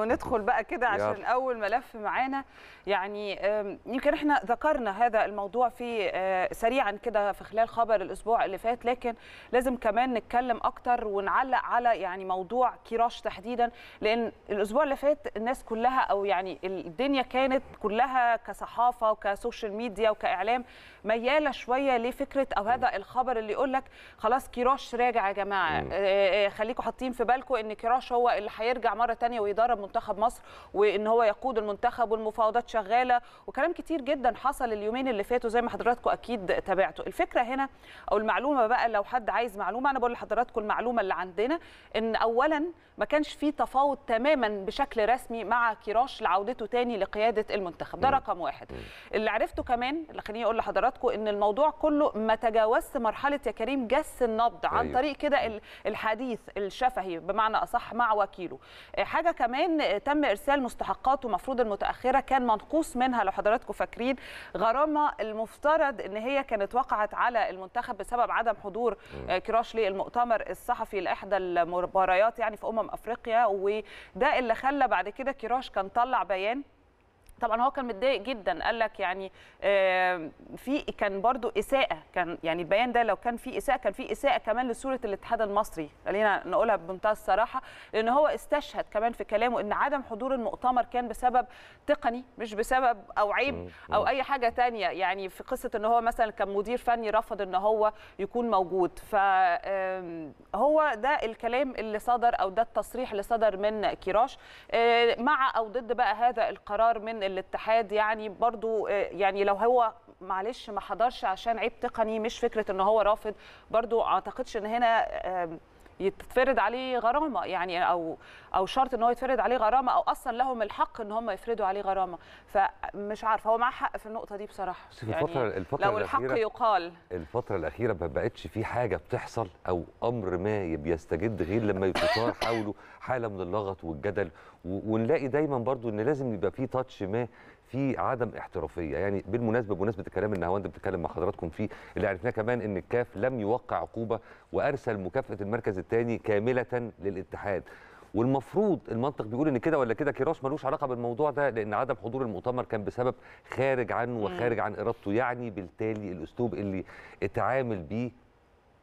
وندخل بقى كده عشان اول ملف معانا يعني يمكن احنا ذكرنا هذا الموضوع في آه، سريعا كده في خلال خبر الاسبوع اللي فات لكن لازم كمان نتكلم اكتر ونعلق على يعني موضوع كيراش تحديدا لان الاسبوع اللي فات الناس كلها او يعني الدنيا كانت كلها كصحافه وكسوشيال ميديا وكاعلام مياله شويه لفكره او هذا الخبر اللي يقول لك خلاص كيراش راجع يا جماعه آه، آه، خليكم حاطين في بالكم ان كيراش هو اللي هيرجع مره ثانيه ويدرب منتخب مصر وان هو يقود المنتخب والمفاوضات شغاله وكلام كتير جدا حصل اليومين اللي فاتوا زي ما حضراتكم اكيد تابعتوا الفكره هنا او المعلومه بقى لو حد عايز معلومه انا بقول لحضراتكم المعلومه اللي عندنا ان اولا ما كانش في تفاوض تماما بشكل رسمي مع كراش لعودته تاني لقياده المنتخب ده رقم واحد اللي عرفته كمان اللي خليني اقول لحضراتكم ان الموضوع كله ما تجاوزت مرحله يا كريم جس النبض عن أيوه. طريق كده الحديث الشفهي بمعنى اصح مع وكيله آه، حاجه كمان كان تم ارسال مستحقاته ومفروض المتاخره كان منقوص منها لو حضراتكم فاكرين غرامه المفترض ان هي كانت وقعت على المنتخب بسبب عدم حضور كراش للمؤتمر الصحفي لاحدى المباريات يعني في امم افريقيا وده اللي خلى بعد كده كراش كان طلع بيان طبعا هو كان متضايق جدا قال لك يعني في كان برضو اساءه كان يعني البيان ده لو كان في اساءه كان في اساءه كمان لصوره الاتحاد المصري خلينا نقولها بمنتهى الصراحه لان هو استشهد كمان في كلامه ان عدم حضور المؤتمر كان بسبب تقني مش بسبب او عيب او اي حاجه تانية يعني في قصه ان هو مثلا كان مدير فني رفض ان هو يكون موجود فهو ده الكلام اللي صدر او ده التصريح اللي صدر من كيراش آه، مع او ضد بقى هذا القرار من الاتحاد يعني برضو آه، يعني لو هو معلش ما حضرش عشان عيب تقني مش فكره ان هو رافض برضو اعتقدش ان هنا يتفرض عليه غرامه يعني او او شرط ان هو يتفرض عليه غرامه او اصلا لهم الحق ان هم يفرضوا عليه غرامه فمش عارفه هو معاه حق في النقطه دي بصراحه يعني الفترة الفترة لو الحق الأخيرة يقال الفتره الاخيره ما بقتش في حاجه بتحصل او امر ما بيستجد غير لما يثار حوله حاله من اللغط والجدل ونلاقي دايما برضو ان لازم يبقى في تاتش ما في عدم احترافيه يعني بالمناسبه بمناسبه الكلام اللي هوند بتتكلم مع حضراتكم فيه اللي عرفناه كمان ان الكاف لم يوقع عقوبه وارسل مكافاه المركز الثاني كامله للاتحاد والمفروض المنطق بيقول ان كده ولا كده كيروش ملوش علاقه بالموضوع ده لان عدم حضور المؤتمر كان بسبب خارج عنه وخارج عن ارادته يعني بالتالي الاسلوب اللي اتعامل بيه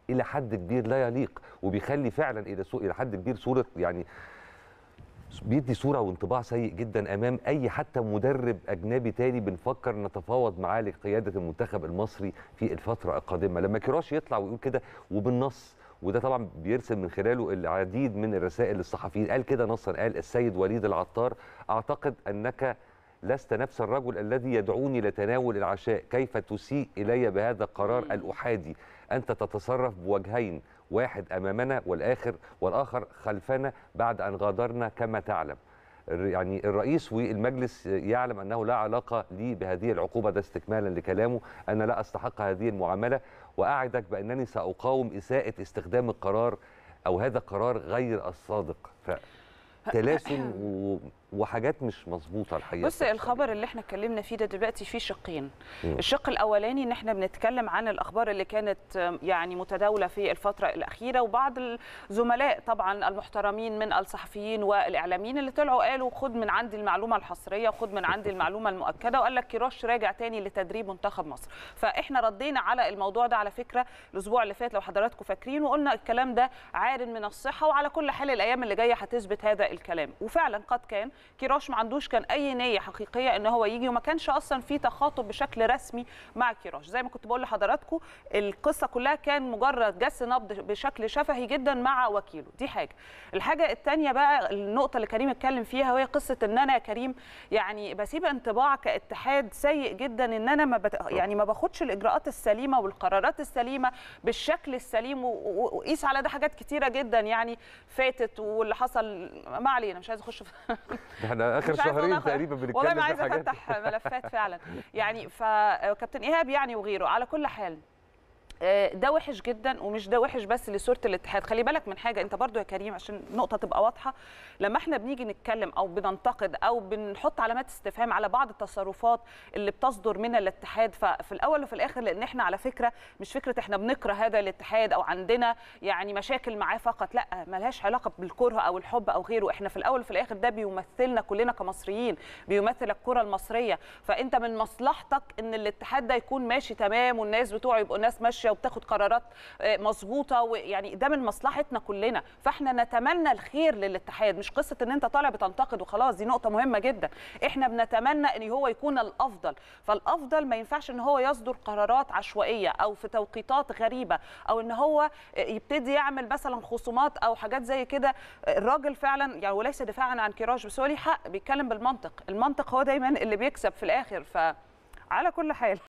الى حد كبير لا يليق وبيخلي فعلا الى سوء الى حد كبير صوره يعني بيدي صوره وانطباع سيء جدا امام اي حتى مدرب اجنبي تاني بنفكر نتفاوض معاه لقياده المنتخب المصري في الفتره القادمه لما كراش يطلع ويقول كده وبالنص وده طبعا بيرسل من خلاله العديد من الرسائل للصحفيين قال كده نصا قال السيد وليد العطار اعتقد انك لست نفس الرجل الذي يدعوني لتناول العشاء كيف تسيء الي بهذا القرار الاحادي أنت تتصرف بوجهين واحد أمامنا والآخر والآخر خلفنا بعد أن غادرنا كما تعلم يعني الرئيس والمجلس يعلم انه لا علاقه لي بهذه العقوبه ده استكمالا لكلامه انا لا استحق هذه المعامله واعدك بانني ساقاوم اساءه استخدام القرار او هذا قرار غير الصادق فتلاسم أه، أه، أه. و وحاجات مش مظبوطه الحقيقه بص الخبر اللي احنا اتكلمنا فيه ده دلوقتي فيه شقين مم. الشق الاولاني ان احنا بنتكلم عن الاخبار اللي كانت يعني متداوله في الفتره الاخيره وبعض الزملاء طبعا المحترمين من الصحفيين والاعلاميين اللي طلعوا قالوا خد من عندي المعلومه الحصريه وخد من عندي المعلومه المؤكده وقال لك كيروش راجع تاني لتدريب منتخب مصر فاحنا ردينا على الموضوع ده على فكره الاسبوع اللي فات لو حضراتكم فاكرين وقلنا الكلام ده عار من الصحه وعلى كل حال الايام اللي جايه هتثبت هذا الكلام وفعلا قد كان كيروش ما عندوش كان اي نيه حقيقيه ان هو يجي وما كانش اصلا في تخاطب بشكل رسمي مع كيروش زي ما كنت بقول لحضراتكم القصه كلها كان مجرد جس نبض بشكل شفهي جدا مع وكيله دي حاجه الحاجه الثانيه بقى النقطه اللي كريم اتكلم فيها وهي قصه ان انا يا كريم يعني بسيب انطباع كاتحاد سيء جدا ان انا ما بت... يعني ما باخدش الاجراءات السليمه والقرارات السليمه بالشكل السليم وقيس على ده حاجات كتيره جدا يعني فاتت واللي حصل ما علينا مش عايز اخش في احنا اخر شهرين تقريبا بنتكلم والله ما عايزه افتح ملفات فعلا يعني فكابتن ايهاب يعني وغيره على كل حال آه، ده وحش جدا ومش ده وحش بس لصوره الاتحاد خلي بالك من حاجه انت برضو يا كريم عشان النقطه تبقى واضحه لما احنا بنيجي نتكلم او بننتقد او بنحط علامات استفهام على بعض التصرفات اللي بتصدر من الاتحاد ففي الاول وفي الاخر لان احنا على فكره مش فكره احنا بنكره هذا الاتحاد او عندنا يعني مشاكل معاه فقط لا ملهاش علاقه بالكره او الحب او غيره احنا في الاول وفي الاخر ده بيمثلنا كلنا كمصريين بيمثل الكره المصريه فانت من مصلحتك ان الاتحاد ده يكون ماشي تمام والناس بتوعه يبقوا ناس ماشيه وبتاخد قرارات آه، مظبوطه ويعني ده من مصلحتنا كلنا فاحنا نتمنى الخير للاتحاد مش قصه ان انت طالع بتنتقد وخلاص دي نقطه مهمه جدا احنا بنتمنى ان هو يكون الافضل فالافضل ما ينفعش ان هو يصدر قرارات عشوائيه او في توقيتات غريبه او ان هو يبتدي يعمل مثلا خصومات او حاجات زي كده الراجل فعلا يعني وليس دفاعا عن كراش بس هو ليه حق بيتكلم بالمنطق المنطق هو دايما اللي بيكسب في الاخر ف على كل حال